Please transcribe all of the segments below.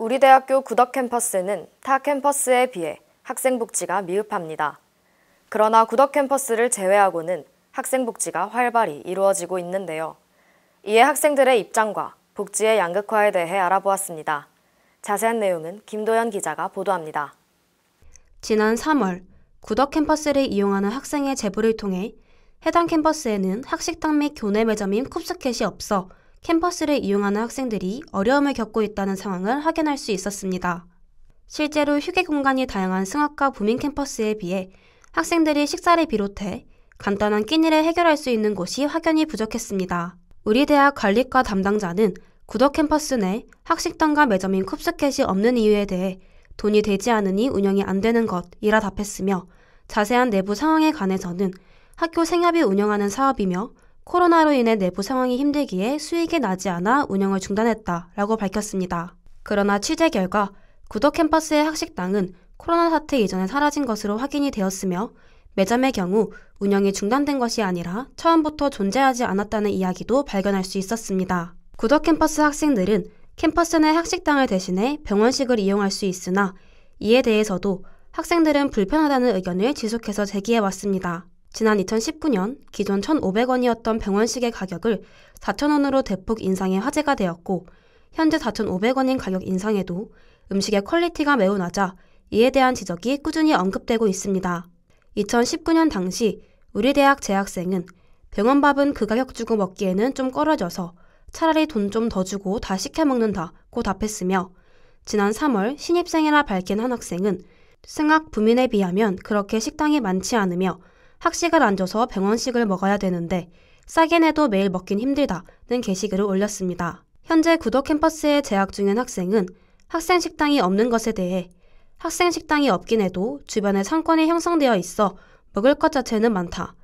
우리 대학교 구덕 캠퍼스는 타 캠퍼스에 비해 학생 복지가 미흡합니다. 그러나 구덕 캠퍼스를 제외하고는 학생 복지가 활발히 이루어지고 있는데요. 이에 학생들의 입장과 복지의 양극화에 대해 알아보았습니다. 자세한 내용은 김도연 기자가 보도합니다. 지난 3월 구덕 캠퍼스를 이용하는 학생의 제보를 통해 해당 캠퍼스에는 학식당 및 교내 매점인 쿱스켓이 없어 캠퍼스를 이용하는 학생들이 어려움을 겪고 있다는 상황을 확인할 수 있었습니다. 실제로 휴게 공간이 다양한 승학과 부민 캠퍼스에 비해 학생들이 식사를 비롯해 간단한 끼니를 해결할 수 있는 곳이 확연히 부족했습니다. 우리 대학 관리과 담당자는 구덕 캠퍼스 내 학식당과 매점인 쿱스캣이 없는 이유에 대해 돈이 되지 않으니 운영이 안 되는 것이라 답했으며 자세한 내부 상황에 관해서는 학교 생협이 운영하는 사업이며 코로나로 인해 내부 상황이 힘들기에 수익이 나지 않아 운영을 중단했다라고 밝혔습니다. 그러나 취재 결과 구덕 캠퍼스의 학식당은 코로나 사태 이전에 사라진 것으로 확인이 되었으며 매점의 경우 운영이 중단된 것이 아니라 처음부터 존재하지 않았다는 이야기도 발견할 수 있었습니다. 구덕 캠퍼스 학생들은 캠퍼스 내 학식당을 대신해 병원식을 이용할 수 있으나 이에 대해서도 학생들은 불편하다는 의견을 지속해서 제기해 왔습니다. 지난 2019년 기존 1,500원이었던 병원식의 가격을 4,000원으로 대폭 인상해 화제가 되었고 현재 4,500원인 가격 인상에도 음식의 퀄리티가 매우 낮아 이에 대한 지적이 꾸준히 언급되고 있습니다. 2019년 당시 우리 대학 재학생은 병원 밥은 그 가격 주고 먹기에는 좀 꺼려져서 차라리 돈 좀 더 주고 다 시켜 먹는다고 답했으며 지난 3월 신입생이라 밝힌 한 학생은 승학 부민에 비하면 그렇게 식당이 많지 않으며 학식을 안 줘서 병원식을 먹어야 되는데 싸게 내도 매일 먹긴 힘들다는 게시글을 올렸습니다. 현재 구덕 캠퍼스에 재학 중인 학생은 학생 식당이 없는 것에 대해 학생 식당이 없긴 해도 주변에 상권이 형성되어 있어 먹을 것 자체는 많다.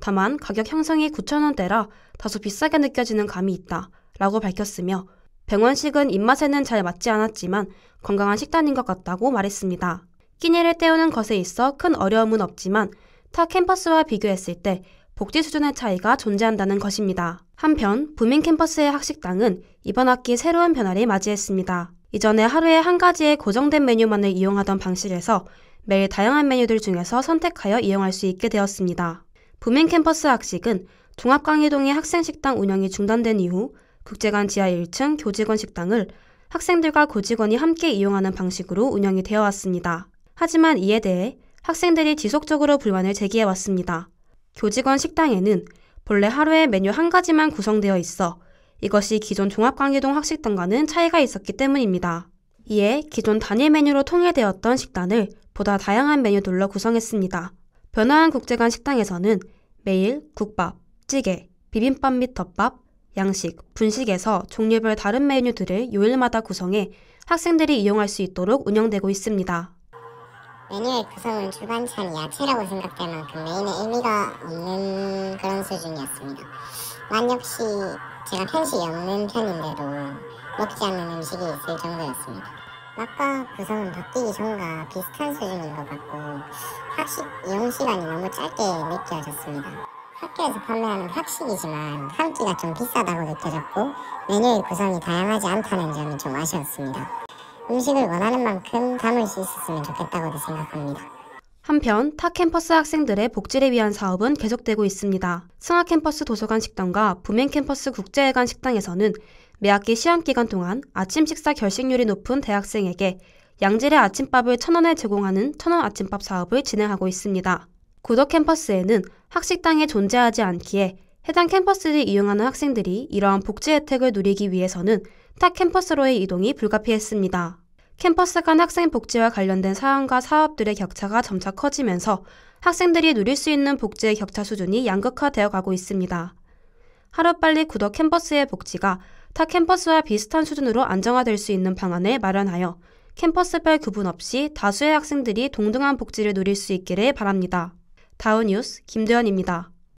다만 가격 형성이 9천원대라 다소 비싸게 느껴지는 감이 있다. 라고 밝혔으며 병원식은 입맛에는 잘 맞지 않았지만 건강한 식단인 것 같다고 말했습니다. 끼니를 때우는 것에 있어 큰 어려움은 없지만 타 캠퍼스와 비교했을 때 복지 수준의 차이가 존재한다는 것입니다. 한편 부민 캠퍼스의 학식당은 이번 학기 새로운 변화를 맞이했습니다. 이전에 하루에 한 가지의 고정된 메뉴만을 이용하던 방식에서 매일 다양한 메뉴들 중에서 선택하여 이용할 수 있게 되었습니다. 부민 캠퍼스 학식은 종합강의동의 학생식당 운영이 중단된 이후 국제관 지하 1층 교직원 식당을 학생들과 고직원이 함께 이용하는 방식으로 운영이 되어 왔습니다. 하지만 이에 대해 학생들이 지속적으로 불만을 제기해 왔습니다. 교직원 식당에는 본래 하루에 메뉴 한 가지만 구성되어 있어 이것이 기존 종합광개동 학식당과는 차이가 있었기 때문입니다. 이에 기존 단일 메뉴로 통일되었던 식단을 보다 다양한 메뉴들로 구성했습니다. 변화한 국제관 식당에서는 매일 국밥, 찌개, 비빔밥 및 덮밥, 양식, 분식에서 종류별 다른 메뉴들을 요일마다 구성해 학생들이 이용할 수 있도록 운영되고 있습니다. 메뉴의 구성은 주반찬이 야채라고 생각될 만큼 메인의 의미가 없는 그런 수준이었습니다. 만 역시 제가 편식이 없는 편인데도 먹지 않는 음식이 있을 정도였습니다. 맛과 구성은 바뀌기 전과 비슷한 수준인 것 같고 학식 이용 시간이 너무 짧게 느껴졌습니다. 학교에서 판매하는 학식이지만 한 끼가 좀 비싸다고 느껴졌고 메뉴의 구성이 다양하지 않다는 점이 좀 아쉬웠습니다. 음식을 원하는 만큼 담을 수 있었으면 좋겠다고도 생각합니다. 한편 타 캠퍼스 학생들의 복지를 위한 사업은 계속되고 있습니다. 승하 캠퍼스 도서관 식당과 부맹 캠퍼스 국제회관 식당에서는 매 학기 시험 기간 동안 아침 식사 결식률이 높은 대학생에게 양질의 아침밥을 천원에 제공하는 천 원 아침밥 사업을 진행하고 있습니다. 구덕 캠퍼스에는 학식당에 존재하지 않기에 해당 캠퍼스를 이용하는 학생들이 이러한 복지 혜택을 누리기 위해서는 타 캠퍼스로의 이동이 불가피했습니다. 캠퍼스 간 학생 복지와 관련된 사항과 사업들의 격차가 점차 커지면서 학생들이 누릴 수 있는 복지의 격차 수준이 양극화되어 가고 있습니다. 하루빨리 구덕 캠퍼스의 복지가 타 캠퍼스와 비슷한 수준으로 안정화될 수 있는 방안을 마련하여 캠퍼스별 구분 없이 다수의 학생들이 동등한 복지를 누릴 수 있기를 바랍니다. 다운 뉴스 김도현입니다.